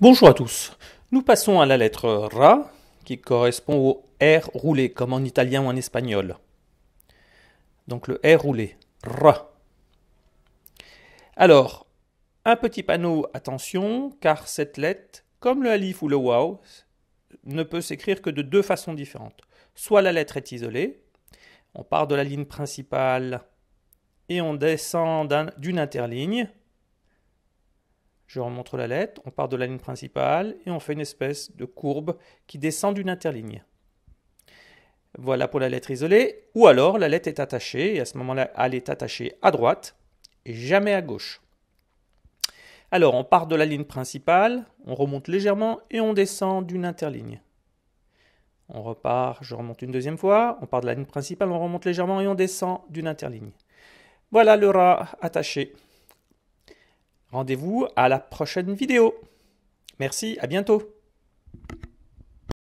Bonjour à tous. Nous passons à la lettre Ra, qui correspond au R roulé, comme en italien ou en espagnol. Donc le R roulé, Ra. Alors, un petit panneau, attention, car cette lettre, comme le alif ou le wow, ne peut s'écrire que de deux façons différentes. Soit la lettre est isolée, on part de la ligne principale et on descend d'une interligne, je remonte la lettre, on part de la ligne principale et on fait une espèce de courbe qui descend d'une interligne. Voilà pour la lettre isolée. Ou alors la lettre est attachée et à ce moment-là, elle est attachée à droite et jamais à gauche. Alors on part de la ligne principale, on remonte légèrement et on descend d'une interligne. On repart, je remonte une deuxième fois, on part de la ligne principale, on remonte légèrement et on descend d'une interligne. Voilà le rat attaché. Rendez-vous à la prochaine vidéo. Merci, à bientôt.